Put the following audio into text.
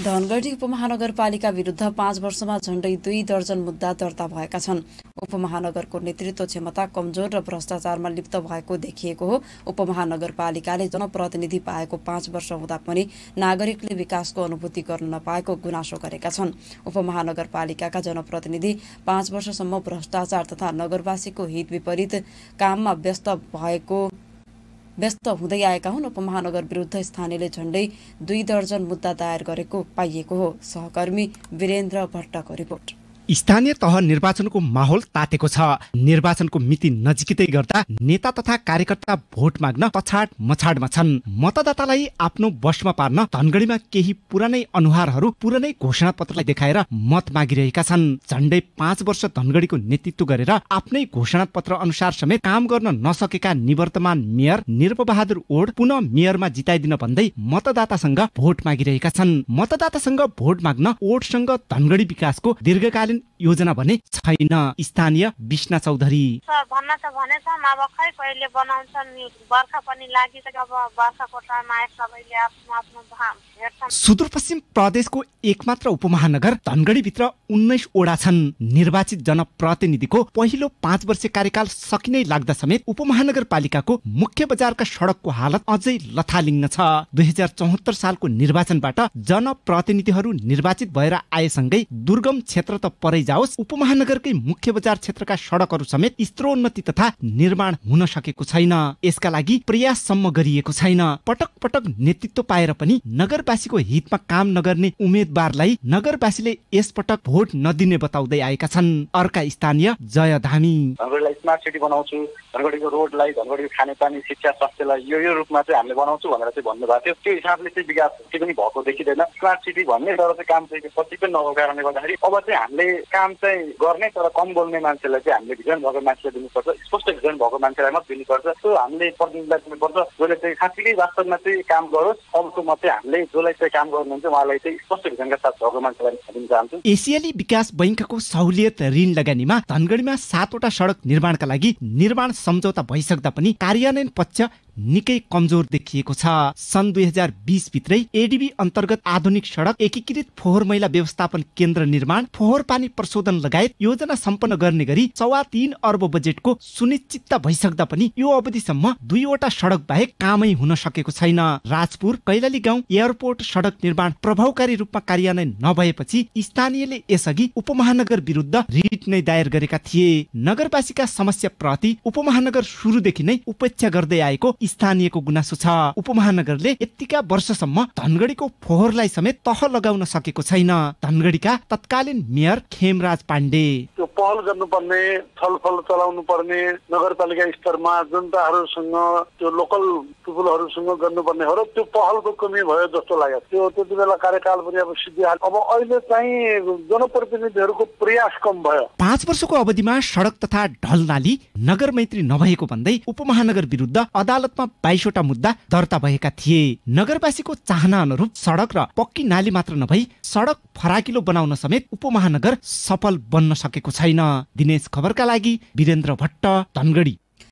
धनगढी उपमहानगरपालिका विरुद्ध पाँच वर्षमा झण्डै दुई दर्जन मुद्दा दर्ता भएका छन् उपमहानगरको नेतृत्व क्षमता कमजोर र भ्रष्टाचारमा लिप्त भएको देखिएको हो उपमहानगरपालिकाले जनप्रतिनिधि पाएको पाँच वर्ष हुँदा पनि नागरिकले विकासको अनुभूति गर्न नपाएको गुनासो गरेका छन् उपमहानगरपालिकाका जनप्रतिनिधि पाँच वर्षसम्म भ्रष्टाचार तथा नगरवासीको हित विपरीत काममा व्यस्त भएको व्यस्त हुँदै आएका हुन् उपमहानगर विरुद्ध स्थानीयले झण्डै दुई दर्जन मुद्दा दायर गरेको पाइएको हो सहकर्मी वीरेन्द्र भट्टको रिपोर्ट स्थानीय तह निर्वाचनको माहौल तातेको छ निर्वाचनको मिति नजिकै गर्दा नेता तथा कार्यकर्ता भोट माग्न पछाड मछाडमा छन् मतदातालाई आफ्नो वशमा पार्न धनगढीमा केही पुरानै अनुहारहरू पुरानै घोषणा पत्रलाई देखाएर मत मागिरहेका छन् झन्डै पाँच वर्ष धनगढीको नेतृत्व गरेर आफ्नै घोषणा पत्र अनुसार समेत काम गर्न नसकेका निवर्तमान मेयर निर्पबहादुर ओड पुनः मेयरमा जिताइदिन भन्दै मतदातासँग भोट मागिरहेका छन् मतदातासँग भोट माग्न ओडसँग धनगढी विकासको दीर्घकालीन रूपान्तरण योजना भने छैन स्थानीय विष्णा चौधरी भन्न त भनेछ अब खै कहिले बनाउँछन् बर्खा पनि लागिसक्यो अब बर्खाको टाइम आए सबैले आफ्नो आफ्नो सुदूरपश्चिम प्रदेशको एकमात्र उपमहानगर धनगढीभित्र उन्नाइसवटा छन् निर्वाचित जनप्रतिनिधिको पहिलो पाँच वर्ष कार्यकाल सकिनै लाग्दा समेत उपमहानगरपालिकाको मुख्य बजारका सडकको हालत अझै लथालिङ्ग छ दुई हजार चौहत्तर सालको निर्वाचनबाट जनप्रतिनिधिहरू निर्वाचित भएर आएसँगै दुर्गम क्षेत्र त परै जाओस् उपमहानगरकै मुख्य बजार क्षेत्रका सडकहरू समेत स्त्रोन्नति तथा निर्माण हुन सकेको छैन यसका लागि प्रयाससम्म गरिएको छैन पटक पटक नेतृत्व पाएर पनि नगरवासीको हितमा काम नगर्ने उम्मेद्वारलाई नगरवासीले यसपटक भोट भोट नदिने बताउँदै आएका छन् अर्का स्थानीय जय धामी धनगढीलाई स्मार्ट सिटी बनाउँछु धनगढीको रोडलाई धनगढीको खानेपानी शिक्षा स्वास्थ्यलाई यो यो रूपमा चाहिँ हामीले बनाउँछु भनेर चाहिँ भन्नुभएको थियो त्यो हिसाबले चाहिँ विकास के पनि भएको देखिँदैन स्मार्ट सिटी भन्ने तर चाहिँ काम चाहिँ कति पनि नभएको कारणले गर्दाखेरि अब चाहिँ हामीले काम चाहिँ गर्ने तर कम बोल्ने मान्छेलाई चाहिँ हामीले भिजन भएको मान्छेलाई दिनुपर्छ स्पष्ट भिजन भएको मान्छेलाई मात्रै दिनुपर्छ त्यो हामीले प्रतिनिधिलाई दिनुपर्छ जसले चाहिँ साँच्चीकै वास्तवमा चाहिँ काम गरोस् अबको मात्रै हामीले जसलाई चाहिँ काम गर्नुहुन्छ उहाँलाई चाहिँ स्पष्ट भिजनका साथ भएको मान्छेलाई दिन चाहन्छु एसियली विकास बैङ्कको सहुलियत ऋण लगानीमा धनगढीमा सातवटा सडक निर्माणका लागि निर्माण सम्झौता भइसक्दा पनि कार्यान्वयन पक्ष निकै कमजोर देखिएको छ सन् दुई हजार बिसभित्रै एडिबी अन्तर्गत आधुनिक सडक एकीकृत फोहोर मैला व्यवस्थापन केन्द्र निर्माण फोहोर पानी प्रशोधन लगायत योजना सम्पन्न गर्ने गरी सवा तीन अर्ब बजेटको सुनिश्चितता भइसक्दा पनि यो अवधिसम्म दुईवटा सडक बाहेक कामै हुन सकेको छैन राजपुर कैलाली गाउँ एयरपोर्ट सडक निर्माण प्रभावकारी रूपमा कार्यान्वयन नभएपछि स्थानीयले यसअघि उपमहानगर विरुद्ध रिट नै दायर गरेका थिए नगरवासीका समस्या प्रति उपमहानगर सुरुदेखि नै उपेक्षा गर्दै आएको स्थानीयको गुनासो छ उपमहानगरले यतिका वर्षसम्म धनगढीको फोहोरलाई समेत तह लगाउन सकेको छैन धनगढीका तत्कालीन मेयर खेमराज पाण्डे पहल गर्नुपर्ने छलफल चलाउनु पर्ने नगरपालिका स्तरमा जनताहरूसँग त्यो लोकल पिपुलहरूसँग गर्नुपर्ने हो र त्यो पहलको कमी भयो जस्तो लाग्यो त्यो त्यति बेला कार्यकाल पनि अब सिद्धिहाल्यो अब अहिले चाहिँ जनप्रतिनिधिहरूको प्रयास कम भयो पाँच वर्षको अवधिमा सडक तथा ढल नाली नगर मैत्री नभएको भन्दै उपमहानगर विरुद्ध अदालतमा बाइसवटा मुद्दा दर्ता भएका थिए नगरवासीको चाहना अनुरूप सडक र पक्की नाली मात्र नभई सडक फराकिलो बनाउन समेत उपमहानगर सफल बन्न सकेको छैन छैन दिनेश खबरका लागि वीरेन्द्र भट्ट धनगढी